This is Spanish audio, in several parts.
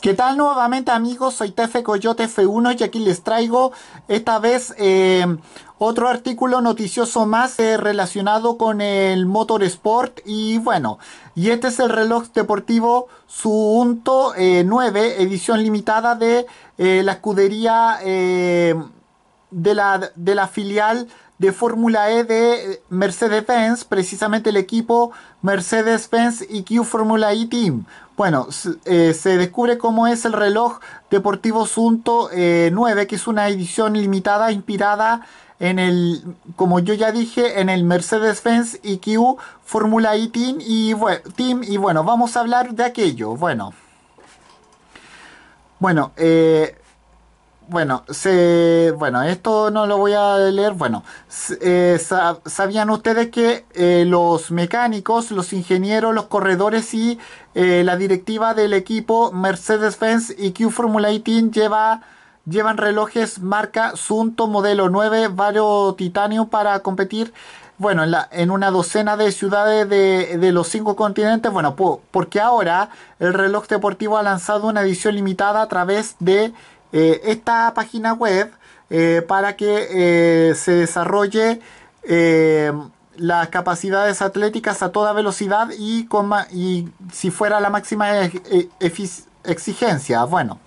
¿Qué tal nuevamente amigos? Soy Tefe Coyote F1 y aquí les traigo esta vez eh, otro artículo noticioso más eh, relacionado con el motorsport y bueno, y este es el reloj deportivo Suunto 9 eh, edición limitada de la escudería de la, de la filial de Fórmula E de Mercedes-Benz, precisamente el equipo Mercedes-Benz EQ Fórmula E Team. Bueno, eh, se descubre cómo es el reloj deportivo Sunto 9, eh, que es una edición limitada inspirada en el, como yo ya dije, en el Mercedes-Benz IQ Fórmula E Team y, bueno, Team. Y bueno, vamos a hablar de aquello. Bueno, bueno eh, bueno, se, bueno, esto no lo voy a leer. Bueno, eh, ¿sabían ustedes que eh, los mecánicos, los ingenieros, los corredores y eh, la directiva del equipo Mercedes-Benz y Q Formula 18 e llevan relojes marca Sunto modelo 9 Vario Titanium para competir? Bueno, en, la, en una docena de ciudades de, de los cinco continentes. Bueno, porque ahora el reloj deportivo ha lanzado una edición limitada a través de eh, esta página web eh, para que eh, se desarrolle las capacidades atléticas a toda velocidad y, con y si fuera la máxima exigencia. Bueno,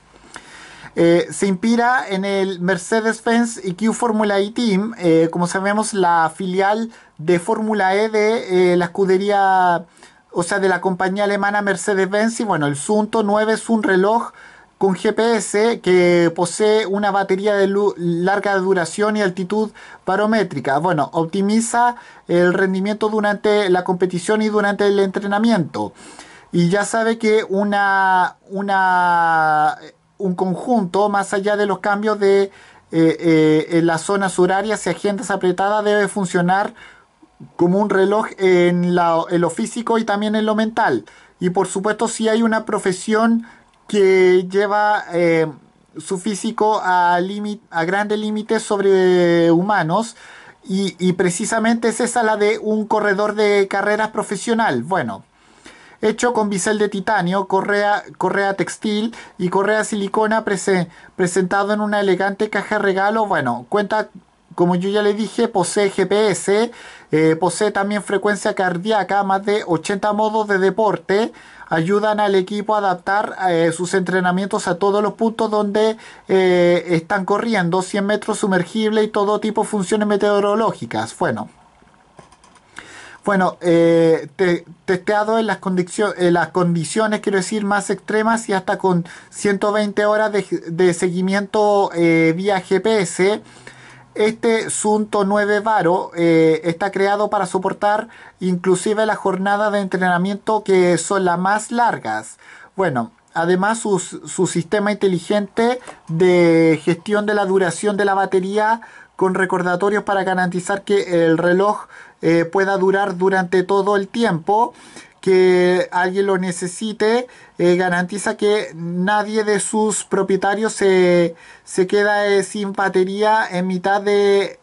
se inspira en el Mercedes-Benz EQ Formula E Team, como sabemos la filial de Fórmula E de la escudería, o sea, de la compañía alemana Mercedes-Benz y bueno, el Sunto 9 es un reloj con GPS que posee una batería de larga duración y altitud barométrica. Bueno, optimiza el rendimiento durante la competición y durante el entrenamiento. Y ya sabe que una, una un conjunto, más allá de los cambios de eh, eh, en las zonas horarias y agendas apretadas, debe funcionar como un reloj en lo físico y también en lo mental. Y por supuesto, si hay una profesión que lleva eh, su físico a, grandes límites sobre humanos. y precisamente es esa la de un corredor de carreras profesional. Bueno, hecho con bisel de titanio, correa, correa textil y correa silicona presentado en una elegante caja de regalo. Bueno, cuenta como yo ya le dije, posee GPS, eh, posee también frecuencia cardíaca, más de 80 modos de deporte, ayudan al equipo a adaptar eh, sus entrenamientos a todos los puntos donde eh, están corriendo, 100 metros sumergibles y todo tipo de funciones meteorológicas. Bueno. Bueno, testeado en las, en las, condiciones, quiero decir, más extremas y hasta con 120 horas de, de seguimiento vía GPS. Este Sunto 9 Varo eh, está creado para soportar inclusive las jornadas de entrenamiento que son las más largas. Bueno, además su, sistema inteligente de gestión de la duración de la batería con recordatorios para garantizar que el reloj eh, pueda durar durante todo el tiempo que alguien lo necesite, eh, garantiza que nadie de sus propietarios se, queda eh, sin batería en mitad de,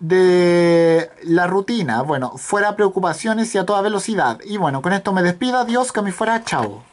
de la rutina. Bueno, fuera preocupaciones y a toda velocidad. Y bueno, con esto me despido. Adiós, que me fuera. Chao.